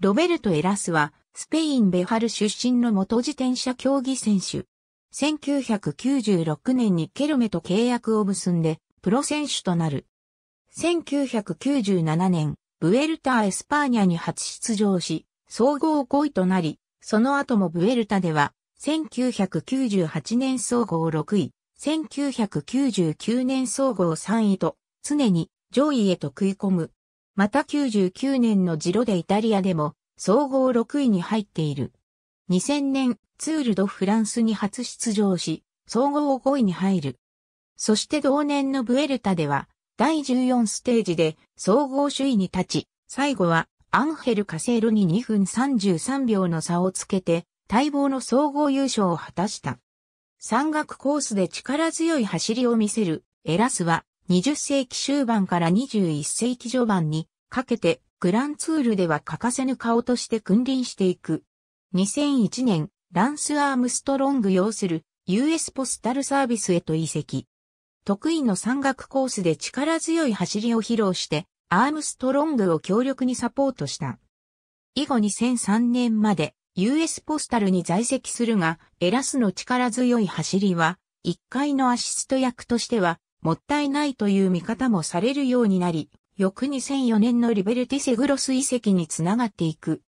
ロベルト・エラスは、スペイン・ベハル出身の元自転車競技選手。1996年にケルメと契約を結んで、プロ選手となる。1997年、ブエルタ・エスパーニャに初出場し、総合5位となり、その後もブエルタでは、1998年総合6位、1999年総合3位と、常に上位へと食い込むまた99年のジロでイタリアでも総合6位に入っている。2000年ツールドフランスに初出場し、総合5位に入る。そして同年のブエルタでは第14ステージで総合首位に立ち、最後はアンヘル・カセーロに2分33秒の差をつけて待望の総合優勝を果たした。山岳コースで力強い走りを見せるエラスは20世紀終盤から21世紀序盤にかけてグランツールでは欠かせぬ顔として君臨していく。2001年、ランス・アームストロング要する US ポスタルサービスへと移籍。得意の山岳コースで力強い走りを披露して、アームストロングを強力にサポートした。以後2003年まで US ポスタルに在籍するが、エラスの力強い走りは、一回のアシスト役としてはもったいないという見方もされるようになり、翌2004年のリベルティセグロス遺跡につながっていく。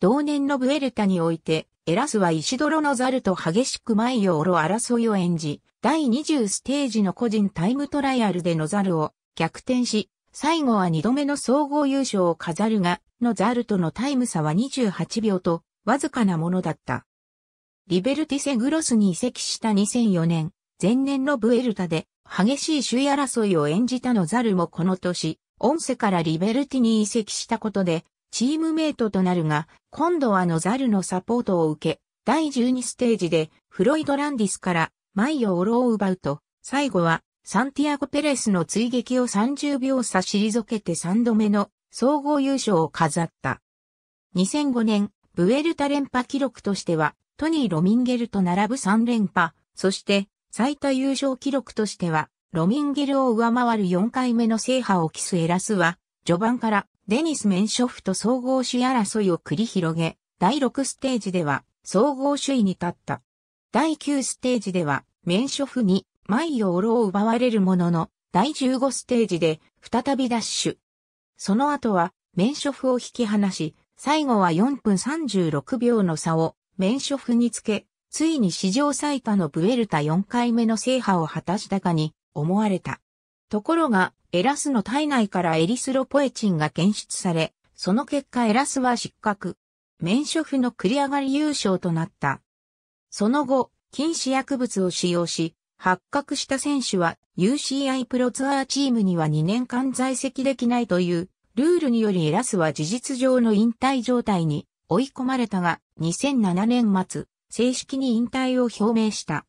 同年のブエルタにおいて、エラスは石泥のザルと激しく前をおろ争いを演じ、第20ステージの個人タイムトライアルでのザルを逆転し、最後は2度目の総合優勝を飾るが、のザルとのタイム差は28秒と、わずかなものだった。リベルティセグロスに移籍した2004年、前年のブエルタで、激しい首位争いを演じたのザルもこの年、音声からリベルティに移籍したことで、チームメイトとなるが、今度はノザルのサポートを受け、第12ステージでフロイド・ランディスからマイをオロを奪うと、最後はサンティアゴ・ペレスの追撃を30秒差退けて3度目の総合優勝を飾った。2005年、ブエルタ連覇記録としては、トニー・ロミンゲルと並ぶ3連覇、そして最多優勝記録としては、ロミンゲルを上回る4回目の制覇を期すエラスは、序盤からデニス・メンショフと総合主位争いを繰り広げ、第6ステージでは総合首位に立った。第9ステージでは、メンショフにマイオーロを奪われるものの、第15ステージで再びダッシュ。その後は、メンショフを引き離し、最後は4分36秒の差をメンショフにつけ、ついに史上最多のブエルタ4回目の制覇を果たしたかに思われた。ところが、エラスの体内からエリスロポエチンが検出され、その結果エラスは失格。免職の繰り上がり優勝となった。その後、禁止薬物を使用し、発覚した選手は UCI プロツアーチームには2年間在籍できないというルールによりエラスは事実上の引退状態に追い込まれたが2007年末正式に引退を表明した。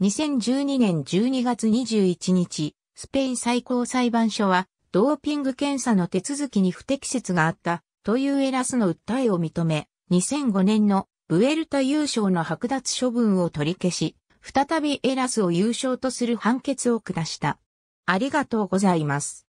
2012年12月21日、スペイン最高裁判所は、ドーピング検査の手続きに不適切があった、というエラスの訴えを認め、2005年のブエルタ優勝の剥奪処分を取り消し、再びエラスを優勝とする判決を下した。ありがとうございます。